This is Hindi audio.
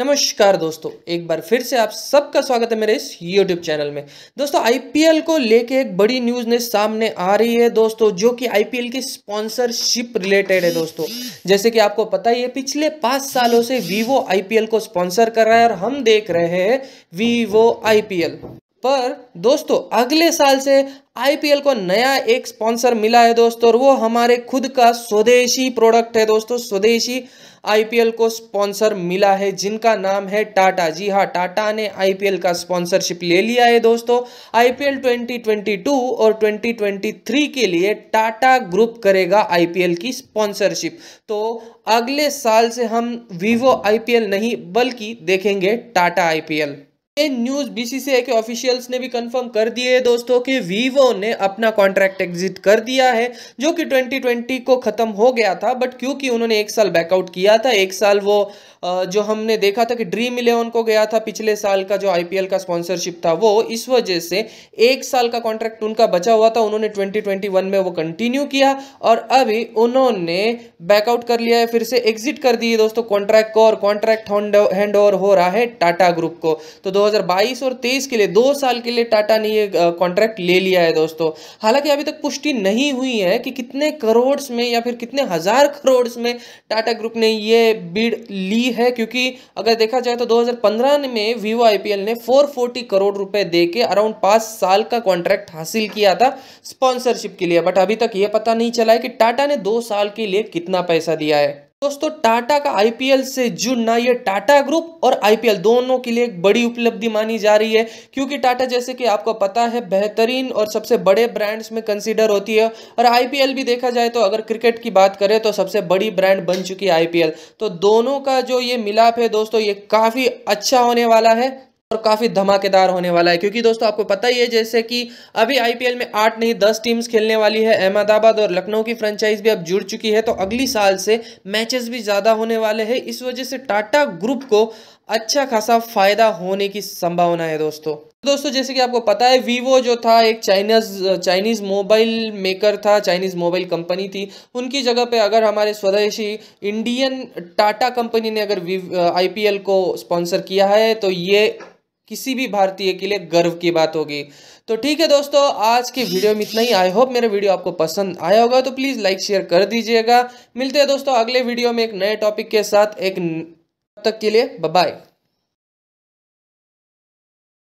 नमस्कार दोस्तों एक बार फिर से आप सबका स्वागत है मेरे इस यूट्यूब चैनल में दोस्तों IPL को लेके एक बड़ी न्यूज़ ने सामने आ रही है दोस्तों जो कि IPL की स्पॉन्सरशिप रिलेटेड है दोस्तों जैसे कि आपको पता ही है पिछले पांच सालों से वीवो IPL को स्पॉन्सर कर रहा है और हम देख रहे हैं वीवो IPL पर दोस्तों अगले साल से आईपीएल को नया एक स्पॉन्सर मिला है दोस्तों और वो हमारे खुद का स्वदेशी प्रोडक्ट है दोस्तों स्वदेशी आईपीएल को स्पॉन्सर मिला है जिनका नाम है टाटा जी हाँ टाटा ने आईपीएल का स्पॉन्सरशिप ले लिया है दोस्तों आईपीएल 2022 और 2023 के लिए टाटा ग्रुप करेगा आईपीएल की स्पॉन्सरशिप तो अगले साल से हम वीवो आईपीएल नहीं बल्कि देखेंगे टाटा आईपीएल न्यूज बीसीसीआई के ऑफिशियल्स ने भी कंफर्म कर दिए है दोस्तों कि वीवो ने अपना कॉन्ट्रैक्ट एग्जिट कर दिया है जो कि 2020 को खत्म हो गया था बट क्योंकि उन्होंने एक साल बैकआउट किया था एक साल वो जो हमने देखा था कि ड्रीम इलेवन को गया था पिछले साल का जो आईपीएल का स्पॉन्सरशिप था वो इस वजह से एक साल का कॉन्ट्रैक्ट उनका बचा हुआ था उन्होंने 2021 में वो कंटिन्यू किया और अभी उन्होंने बैकआउट कर लिया है फिर से एग्जिट कर दिए दोस्तों कॉन्ट्रैक्ट को और कॉन्ट्रैक्ट हैंड ओवर हो रहा है टाटा ग्रुप को तो दो 2022 और 23 के लिए दो साल के लिए टाटा ने ये कॉन्ट्रैक्ट ले लिया है दोस्तों हालांकि अभी तक पुष्टि नहीं हुई है कि कितने करोड़ में या फिर कितने हज़ार करोड़ में टाटा ग्रुप ने ये बिड ली है क्योंकि अगर देखा जाए तो दो में वीवो आईपीएल ने फोर करोड़ रुपए दे के अराउंड पांच साल का कॉन्ट्रैक्ट हासिल किया था स्पॉन्सरशिप के लिए बट अभी तक यह पता नहीं चला है कि टाटा ने दो साल के लिए कितना पैसा दिया है दोस्तों टाटा का आईपीएल से जुड़ना ये टाटा ग्रुप और आईपीएल दोनों के लिए एक बड़ी उपलब्धि मानी जा रही है क्योंकि टाटा जैसे कि आपको पता है बेहतरीन और सबसे बड़े ब्रांड्स में कंसीडर होती है और आईपीएल भी देखा जाए तो अगर क्रिकेट की बात करें तो सबसे बड़ी ब्रांड बन चुकी है आईपीएल तो दोनों का जो ये मिलाप है दोस्तों ये काफ़ी अच्छा होने वाला है और काफ़ी धमाकेदार होने वाला है क्योंकि दोस्तों आपको पता ही है जैसे कि अभी आईपीएल में आठ नहीं दस टीम्स खेलने वाली है अहमदाबाद और लखनऊ की फ्रेंचाइज भी अब जुड़ चुकी है तो अगली साल से मैचेस भी ज़्यादा होने वाले हैं इस वजह से टाटा ग्रुप को अच्छा खासा फ़ायदा होने की संभावना है दोस्तों दोस्तों जैसे कि आपको पता है वीवो जो था एक चाइनीज चाइनीज़ मोबाइल मेकर था चाइनीज़ मोबाइल कंपनी थी उनकी जगह पे अगर हमारे स्वदेशी इंडियन टाटा कंपनी ने अगर आईपीएल को स्पॉन्सर किया है तो ये किसी भी भारतीय के लिए गर्व की बात होगी तो ठीक है दोस्तों आज की वीडियो में इतना ही आई होप मेरा वीडियो आपको पसंद आया होगा तो प्लीज़ लाइक शेयर कर दीजिएगा मिलते हैं दोस्तों अगले वीडियो में एक नए टॉपिक के साथ एक तब तक के लिए बाय